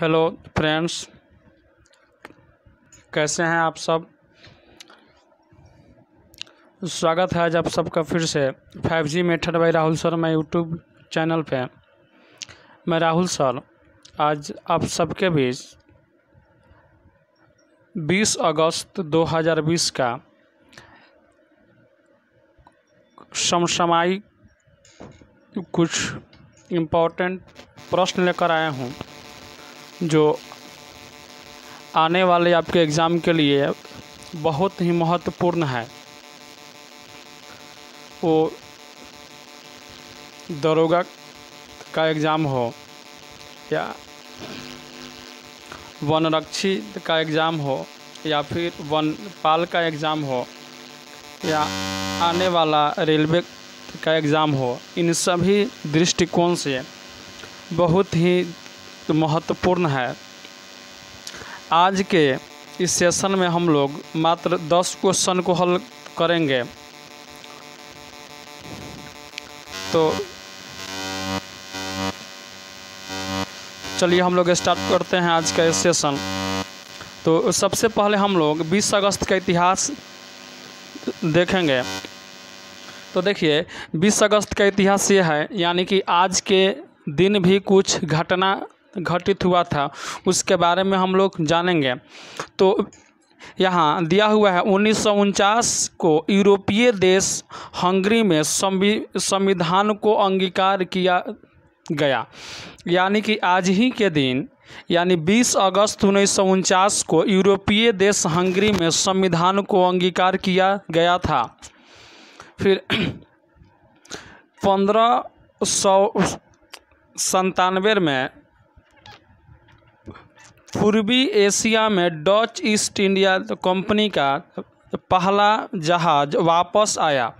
hello friends कैसे हैं आप सब स्वागत है आज आप सबका फिर से 5G method by Rahul sir मैं यूट्यूब चैनल पे मैं राहुल सर आज आप सबके बीच 20 अगस्त 2020 का समसामयिक कुछ इम्पोर्टेंट प्रश्न लेकर आया हूँ जो आने वाले आपके एग्ज़ाम के लिए बहुत ही महत्वपूर्ण है वो दरोगा का एग्ज़ाम हो या वनरक्षी का एग्ज़ाम हो या फिर वन पाल का एग्ज़ाम हो या आने वाला रेलवे का एग्ज़ाम हो इन सभी दृष्टिकोण से बहुत ही महत्वपूर्ण है आज के इस सेशन में हम लोग मात्र दस क्वेश्चन को हल करेंगे तो चलिए हम लोग स्टार्ट करते हैं आज का सेशन तो सबसे पहले हम लोग 20 अगस्त का इतिहास देखेंगे तो देखिए 20 अगस्त का इतिहास ये है यानी कि आज के दिन भी कुछ घटना घटित हुआ था उसके बारे में हम लोग जानेंगे तो यहाँ दिया हुआ है उन्नीस को यूरोपीय देश हंगरी में संविधान को अंगीकार किया गया यानी कि आज ही के दिन यानी 20 अगस्त उन्नीस को यूरोपीय देश हंगरी में संविधान को अंगीकार किया गया था फिर पंद्रह सौ संतानवे में पूर्वी एशिया में डच ईस्ट इंडिया कंपनी का पहला जहाज वापस आया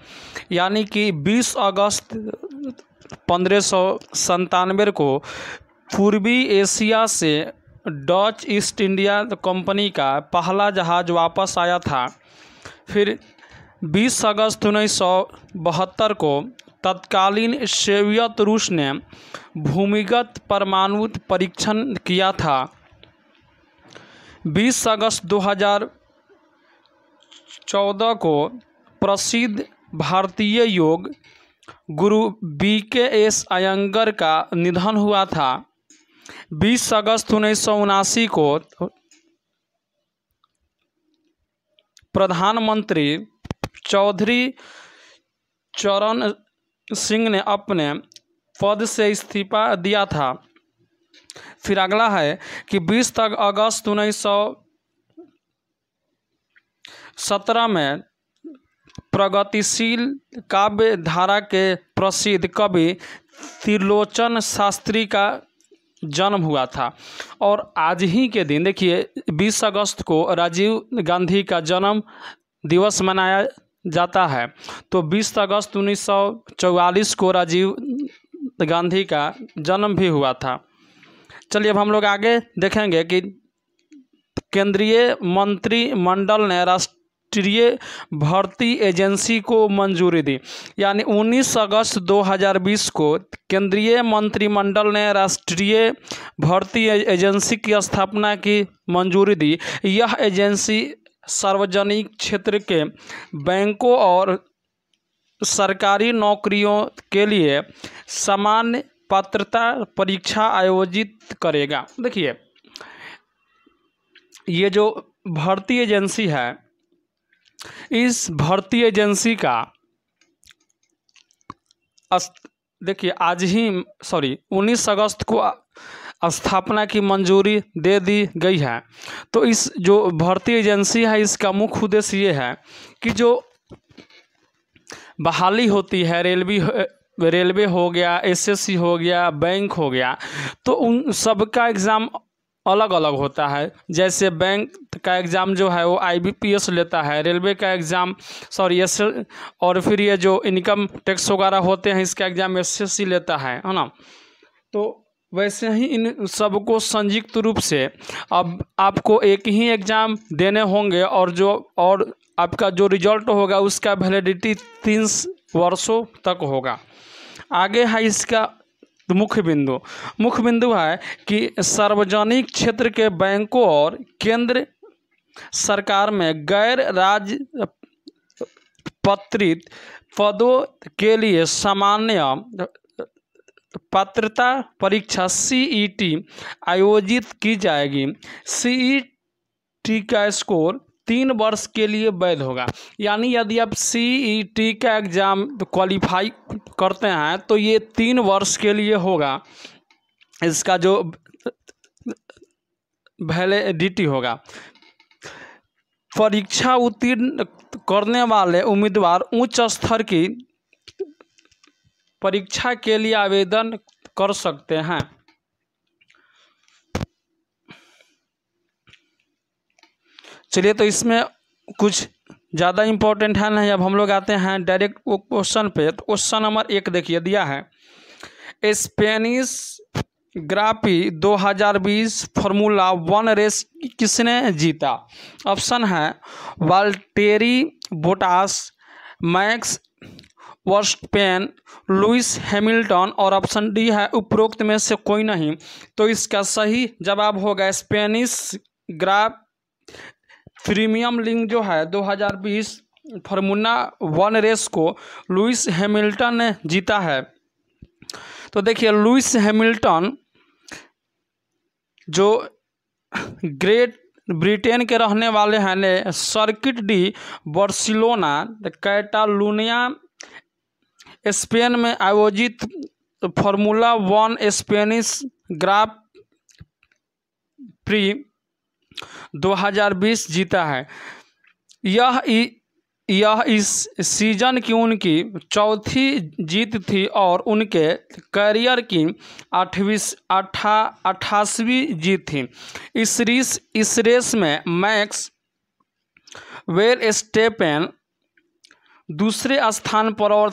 यानी कि 20 अगस्त पंद्रह सौ को पूर्वी एशिया से डच ईस्ट इंडिया कंपनी का पहला जहाज वापस आया था फिर 20 अगस्त उन्नीस को तत्कालीन सोवियत रूस ने भूमिगत परमाणु परीक्षण किया था बीस अगस्त दो हज़ार चौदह को प्रसिद्ध भारतीय योग गुरु बी के एस अयंगर का निधन हुआ था बीस अगस्त उन्नीस सौ उनासी को प्रधानमंत्री चौधरी चरण सिंह ने अपने पद से इस्तीफा दिया था फिर अगला है कि बीस तक अगस्त उन्नीस सौ सत्रह में प्रगतिशील काव्य धारा के प्रसिद्ध कवि त्रिलोचन शास्त्री का जन्म हुआ था और आज ही के दिन देखिए 20 अगस्त को राजीव गांधी का जन्म दिवस मनाया जाता है तो 20 अगस्त 1944 को राजीव गांधी का जन्म भी हुआ था चलिए अब हम लोग आगे देखेंगे कि केंद्रीय मंत्रिमंडल ने राष्ट्रीय भर्ती एजेंसी को मंजूरी दी यानी 19 अगस्त 2020 को केंद्रीय मंत्रिमंडल ने राष्ट्रीय भर्ती एजेंसी की स्थापना की मंजूरी दी यह एजेंसी सार्वजनिक क्षेत्र के बैंकों और सरकारी नौकरियों के लिए सामान्य पात्रता परीक्षा आयोजित करेगा देखिए ये जो भर्ती एजेंसी है इस भर्ती एजेंसी का देखिए आज ही सॉरी 19 अगस्त को स्थापना की मंजूरी दे दी गई है तो इस जो भर्ती एजेंसी है इसका मुख्य उद्देश्य ये है कि जो बहाली होती है रेलवे रेलवे हो गया एसएससी हो गया बैंक हो गया तो उन सब का एग्ज़ाम अलग अलग होता है जैसे बैंक का एग्ज़ाम जो है वो आईबीपीएस लेता है रेलवे का एग्ज़ाम सॉरी एस और फिर ये जो इनकम टैक्स वगैरह होते हैं इसका एग्ज़ाम एसएससी लेता है है ना तो वैसे ही इन सबको संयुक्त रूप से अब आपको एक ही एग्ज़ाम देने होंगे और जो और आपका जो रिजल्ट होगा उसका वैलिडिटी तीन वर्षों तक होगा आगे है इसका मुख्य बिंदु मुख्य बिंदु है कि सार्वजनिक क्षेत्र के बैंकों और केंद्र सरकार में गैर राज्य पत्रित पदों के लिए सामान्य पात्रता परीक्षा सीईटी e आयोजित की जाएगी सीईटी e का स्कोर तीन वर्ष के लिए वैध होगा यानी यदि आप सी ई टी का एग्ज़ाम क्वालिफाई करते हैं तो ये तीन वर्ष के लिए होगा इसका जो वैलिडिटी होगा परीक्षा उत्तीर्ण करने वाले उम्मीदवार उच्च स्तर की परीक्षा के लिए आवेदन कर सकते हैं चलिए तो इसमें कुछ ज़्यादा इम्पोर्टेंट है नहीं अब हम लोग आते हैं डायरेक्ट वो क्वेश्चन पे तो क्वेश्चन नंबर एक देखिए दिया है स्पेनिश ग्राफी 2020 फॉर्मूला वन रेस किसने जीता ऑप्शन है Valtteri Bottas Max Verstappen Lewis Hamilton और ऑप्शन डी है उपरोक्त में से कोई नहीं तो इसका सही जवाब होगा स्पेनिश ग्राफ प्रीमियम लीग जो है 2020 फार्मूला वन रेस को लुइस हैमिल्टन ने जीता है तो देखिए लुइस हैमिल्टन जो ग्रेट ब्रिटेन के रहने वाले हैं ने circuit de Barcelona Catalunya Spain में आयोजित formula one Spanish grand prix 2020 जीता है यह यह इस सीजन की उनकी चौथी जीत थी और उनके करियर की आठवीं अठा अट्ठासवीं जीत थी इस रेस इस रेस में मैक्स वेल स्टेपेन दूसरे स्थान पर और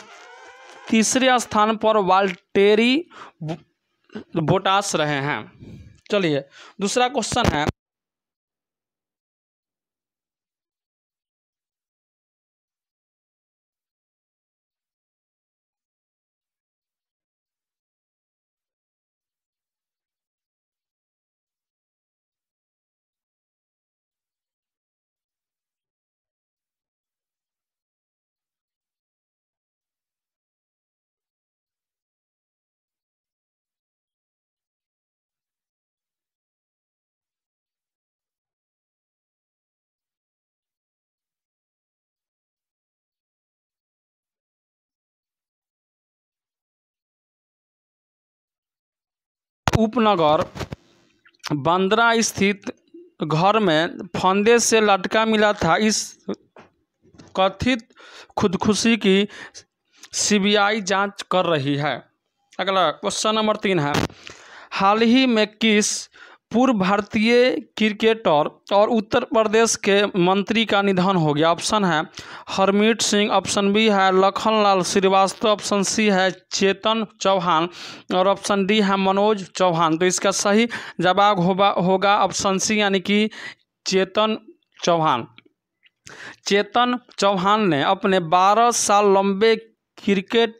तीसरे स्थान पर वाल्टेरी बोटास रहे हैं चलिए दूसरा क्वेश्चन है उपनगर बांद्रा स्थित घर में फंदे से लटका मिला था इस कथित खुदकुशी की सीबीआई जांच कर रही है अगला क्वेश्चन नंबर तीन है हाल ही में किस पूर्व भारतीय क्रिकेटर और उत्तर प्रदेश के मंत्री का निधन हो गया ऑप्शन है हरमीत सिंह ऑप्शन बी है लखन लाल श्रीवास्तव ऑप्शन सी है चेतन चौहान और ऑप्शन डी है मनोज चौहान तो इसका सही जवाब होगा ऑप्शन सी यानी कि चेतन चौहान चेतन चौहान ने अपने 12 साल लंबे क्रिकेट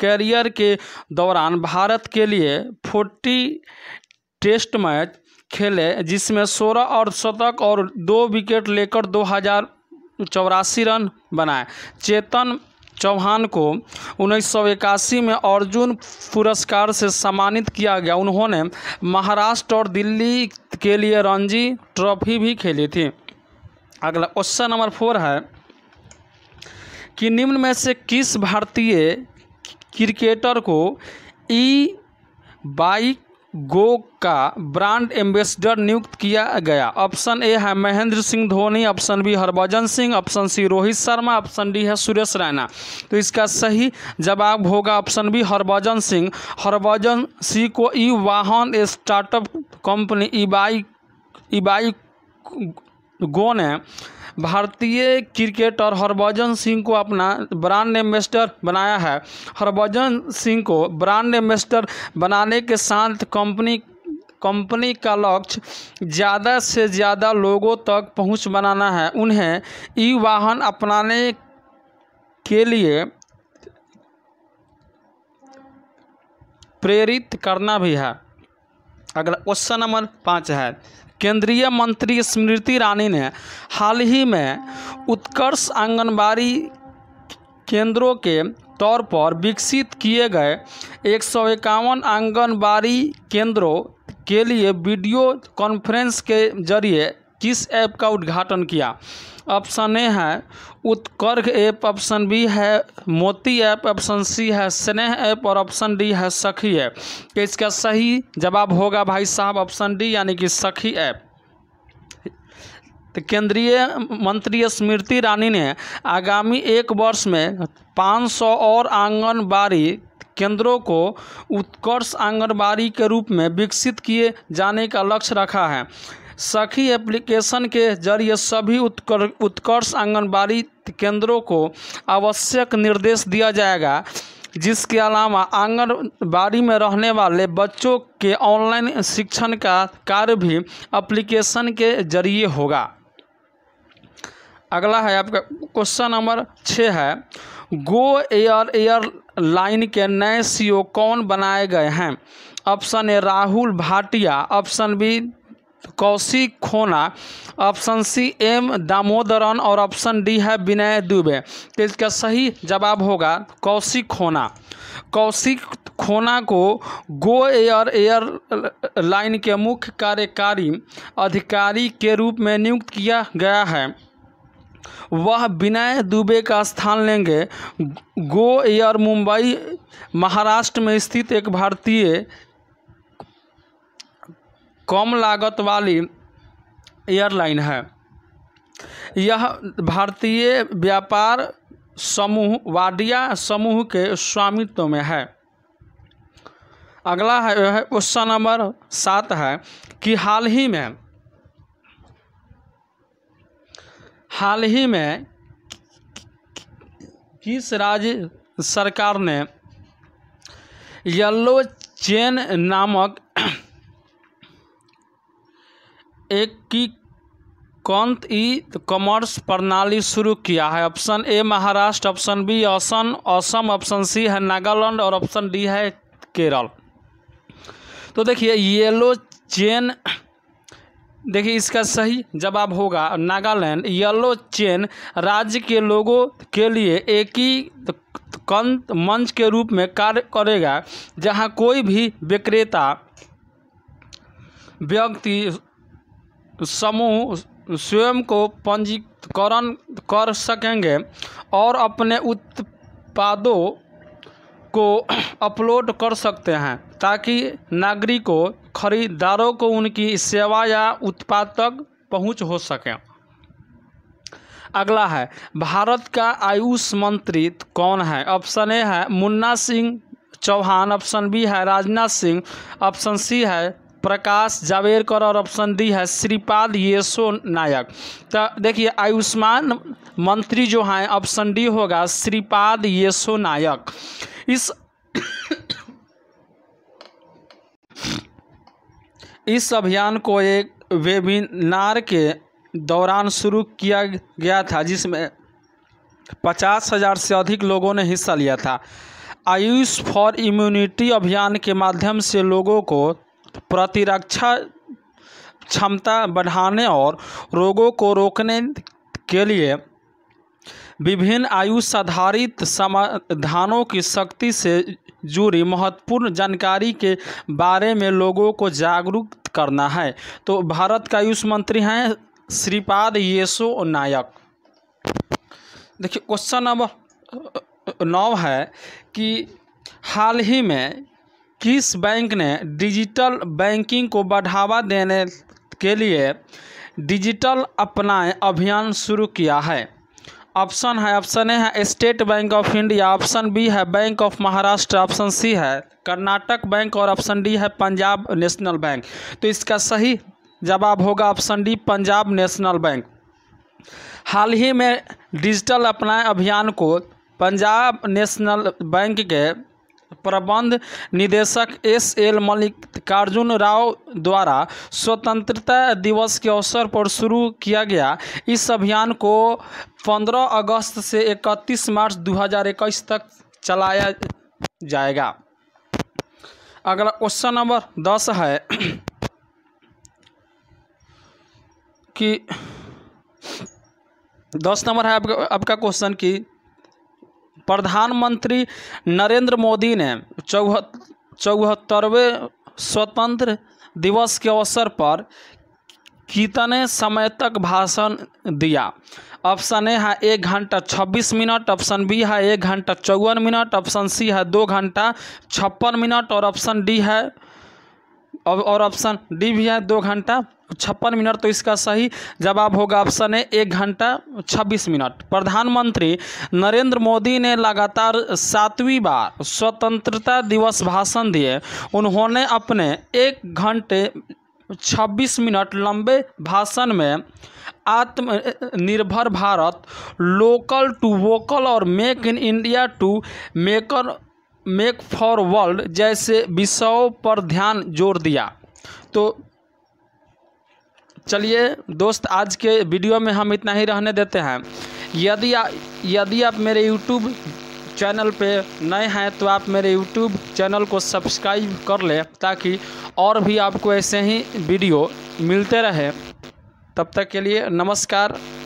कैरियर के दौरान भारत के लिए 40 टेस्ट मैच खेले जिसमें सोलह शतक और दो विकेट लेकर दो हज़ार चौरासी रन बनाए चेतन चौहान को उन्नीस में अर्जुन पुरस्कार से सम्मानित किया गया उन्होंने महाराष्ट्र और दिल्ली के लिए रणजी ट्रॉफी भी खेली थी अगला क्वेश्चन नंबर फोर है कि निम्न में से किस भारतीय क्रिकेटर को ई बाइक गो का ब्रांड एम्बेसडर नियुक्त किया गया ऑप्शन ए है Mahendra Singh Dhoni option B Harbhajan Singh option C Rohit Sharma option D है सुरेश रैना तो इसका सही जवाब होगा ऑप्शन बी हरभजन सिंह हरभजन सिंह को ई वाहन स्टार्टअप कंपनी ईबाई ईबाई गो ने भारतीय क्रिकेटर हरभजन सिंह को अपना ब्रांड एम्बेस्टर बनाया है हरभजन सिंह को ब्रांड एम्बेस्टर बनाने के साथ कंपनी कंपनी का लक्ष्य ज़्यादा से ज़्यादा लोगों तक पहुंच बनाना है उन्हें ई वाहन अपनाने के लिए प्रेरित करना भी है अगला क्वेश्चन नंबर पाँच है केंद्रीय मंत्री स्मृति ईरानी ने हाल ही में उत्कर्ष आंगनबाड़ी केंद्रों के तौर पर विकसित किए गए एक सौ इक्यावन आंगनबाड़ी केंद्रों के लिए वीडियो कॉन्फ्रेंस के जरिए किस ऐप का उद्घाटन किया ऑप्शन ए है उत्कर्ष ऐप ऑप्शन बी है मोती ऐप ऑप्शन सी है स्नेह ऐप और ऑप्शन डी है सखी ऐप तो इसका सही जवाब होगा भाई साहब ऑप्शन डी यानी कि सखी ऐप तो केंद्रीय मंत्री स्मृति ईरानी ने आगामी एक वर्ष में 500 और आंगनबाड़ी केंद्रों को उत्कर्ष आंगनबाड़ी के रूप में विकसित किए जाने का लक्ष्य रखा है सखी एप्लीकेशन के जरिए सभी उत्कर उत्कर्ष आंगनबाड़ी केंद्रों को आवश्यक निर्देश दिया जाएगा जिसके अलावा आंगनबाड़ी में रहने वाले बच्चों के ऑनलाइन शिक्षण का कार्य भी एप्लीकेशन के जरिए होगा अगला है आपका क्वेश्चन नंबर छः है गो एयर एयर लाइन के नए सीईओ कौन बनाए गए हैं option A Rahul Bhatia option B Kaushik Khona option C M दामोदरन और ऑप्शन डी है विनय दुबे तो इसका सही जवाब होगा कौशिक खोना कौशिक खोना को गो एयर एयर लाइन के मुख्य कार्यकारी अधिकारी के रूप में नियुक्त किया गया है वह विनय दुबे का स्थान लेंगे गो एयर मुंबई महाराष्ट्र में स्थित एक भारतीय कम लागत वाली एयरलाइन है यह भारतीय व्यापार समूह वाडिया समूह के स्वामित्व में है अगला है क्वेश्चन नंबर सात है कि हाल ही में हाल ही में किस राज्य सरकार ने येल्लो चेन नामक एक की कौन ई तो कॉमर्स प्रणाली शुरू किया है option A Maharashtra option B Assam Assam option C है नागालैंड और ऑप्शन डी है केरल तो देखिए येलो चेन देखिए इसका सही जवाब होगा नागालैंड येलो चेन राज्य के लोगों के लिए एक ही तो कंत मंच के रूप में कार्य करेगा जहां कोई भी विक्रेता व्यक्ति समूह स्वयं को पंजीकरण कर सकेंगे और अपने उत्पादों को अपलोड कर सकते हैं ताकि नागरिकों खरीदारों को उनकी सेवा या उत्पाद तक पहुँच हो सके अगला है भारत का आयुष मंत्री कौन है ऑप्शन ए है मुन्ना सिंह चौहान ऑप्शन बी है राजनाथ सिंह ऑप्शन सी है प्रकाश जावेदकर और ऑप्शन डी है श्रीपाद येसो नायक तो देखिए आयुष्मान मंत्री जो हैं ऑप्शन डी होगा श्रीपाद येसो नायक इस इस अभियान को एक वेबिनार के दौरान शुरू किया गया था जिसमें पचास हजार से अधिक लोगों ने हिस्सा लिया था आयुष फॉर इम्यूनिटी अभियान के माध्यम से लोगों को प्रतिरक्षा क्षमता बढ़ाने और रोगों को रोकने के लिए विभिन्न आयुष आधारित समाधानों की शक्ति से जुड़ी महत्वपूर्ण जानकारी के बारे में लोगों को जागरूक करना है तो भारत का आयुष मंत्री हैं श्रीपाद येसो नायक देखिए क्वेश्चन नंबर नौ है कि हाल ही में किस बैंक ने डिजिटल बैंकिंग को बढ़ावा देने के लिए डिजिटल अपनाए अभियान शुरू किया है ऑप्शन है ऑप्शन ए है State Bank of India option B है Bank of Maharashtra option C है कर्नाटक बैंक और ऑप्शन डी है पंजाब नेशनल बैंक तो इसका सही जवाब होगा option D Punjab National Bank हाल ही में डिजिटल अपनाए अभियान को पंजाब नेशनल बैंक के प्रबंध निदेशक एस एल मल्लिकार्जुन राव द्वारा स्वतंत्रता दिवस के अवसर पर शुरू किया गया इस अभियान को 15 अगस्त से 31 मार्च 2021 तक चलाया जाएगा अगला क्वेश्चन नंबर दस है कि दस नंबर है आपका आपका क्वेश्चन की प्रधानमंत्री नरेंद्र मोदी ने चौह चौहत्तरवें स्वतंत्र दिवस के अवसर पर कितने समय तक भाषण दिया ऑप्शन ए है एक घंटा छब्बीस मिनट ऑप्शन बी है एक घंटा चौवन मिनट ऑप्शन सी है दो घंटा छप्पन मिनट और ऑप्शन डी है और ऑप्शन डी भी है दो घंटा छप्पन मिनट तो इसका सही जवाब होगा ऑप्शन है एक घंटा छब्बीस मिनट प्रधानमंत्री नरेंद्र मोदी ने लगातार सातवीं बार स्वतंत्रता दिवस भाषण दिए उन्होंने अपने एक घंटे छब्बीस मिनट लंबे भाषण में Atmanirbhar Bharat local to vocal और make in India to maker make for world जैसे विषयों पर ध्यान जोर दिया तो चलिए दोस्त आज के वीडियो में हम इतना ही रहने देते हैं यदि यदि आप मेरे यूट्यूब चैनल पे नए हैं तो आप मेरे यूट्यूब चैनल को सब्सक्राइब कर लें ताकि और भी आपको ऐसे ही वीडियो मिलते रहे तब तक के लिए नमस्कार